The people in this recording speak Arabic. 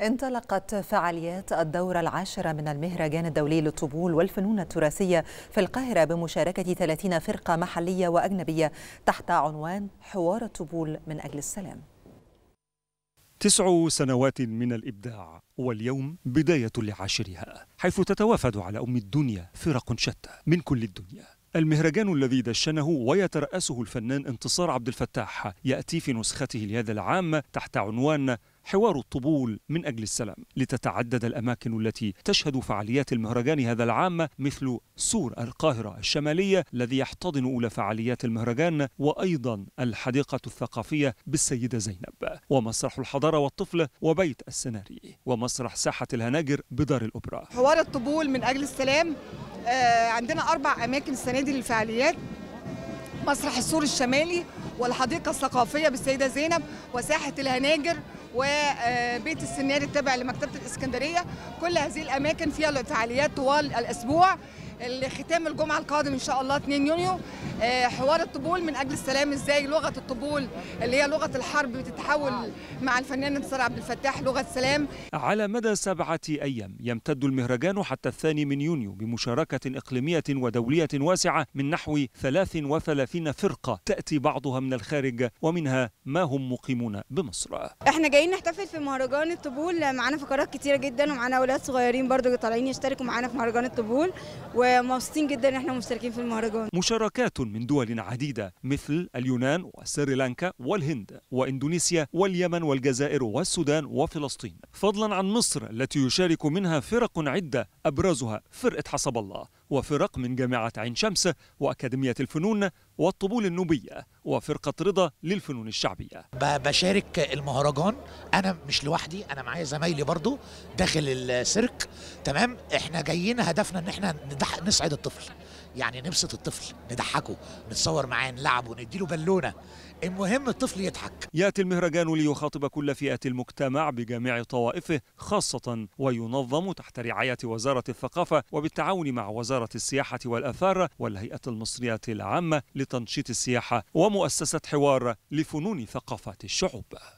انطلقت فعاليات الدورة العاشرة من المهرجان الدولي للطبول والفنون التراثية في القاهرة بمشاركة 30 فرقة محلية وأجنبية تحت عنوان حوار الطبول من أجل السلام تسع سنوات من الإبداع واليوم بداية لعاشرها حيث تتوافد على أم الدنيا فرق شتى من كل الدنيا المهرجان الذي دشنه ويترأسه الفنان انتصار عبد الفتاح يأتي في نسخته لهذا العام تحت عنوان حوار الطبول من أجل السلام لتتعدد الأماكن التي تشهد فعاليات المهرجان هذا العام مثل سور القاهرة الشمالية الذي يحتضن أولى فعاليات المهرجان وأيضا الحديقة الثقافية بالسيدة زينب ومسرح الحضارة والطفل وبيت السناري ومسرح ساحة الهناجر بدار الأوبرا حوار الطبول من أجل السلام آه، عندنا اربع اماكن السنه دي للفعاليات مسرح السور الشمالي والحديقه الثقافيه بالسيده زينب وساحه الهناجر وبيت السنيار التابع لمكتبه الاسكندريه كل هذه الاماكن فيها الفعاليات طوال الاسبوع الختام الجمعه القادم ان شاء الله 2 يونيو آه، حوار الطبول من اجل السلام ازاي لغه الطبول اللي هي لغه الحرب بتتحول مع الفنان انتصار عبد الفتاح لغه سلام على مدى سبعه ايام يمتد المهرجان حتى الثاني من يونيو بمشاركه اقليميه ودوليه واسعه من نحو 33 فرقه تاتي بعضها من الخارج ومنها ما هم مقيمون بمصر احنا جايين نحتفل في مهرجان الطبول معانا فقرات كتيره جدا ومعانا اولاد صغيرين برضو طالعين يشتركوا معانا في مهرجان الطبول و ومبسوطين جدا ان احنا مشتركين في المهرجان مشاركات من دول عديده مثل اليونان وسريلانكا والهند واندونيسيا واليمن والجزائر والسودان وفلسطين فضلا عن مصر التي يشارك منها فرق عده ابرزها فرقه حسب الله وفرق من جامعة عين شمس وأكاديمية الفنون والطبول النوبية وفرقة رضا للفنون الشعبية بشارك المهرجان أنا مش لوحدي أنا معايا زمايلي برضو داخل السيرك تمام إحنا جايين هدفنا إن إحنا نسعد الطفل يعني نبسط الطفل نضحكه نتصور معاه نلعبه نديله بالونه المهم الطفل يضحك ياتي المهرجان ليخاطب كل فئه المجتمع بجميع طوائفه خاصه وينظم تحت رعايه وزاره الثقافه وبالتعاون مع وزاره السياحه والاثار والهيئه المصريه العامه لتنشيط السياحه ومؤسسه حوار لفنون ثقافات الشعوب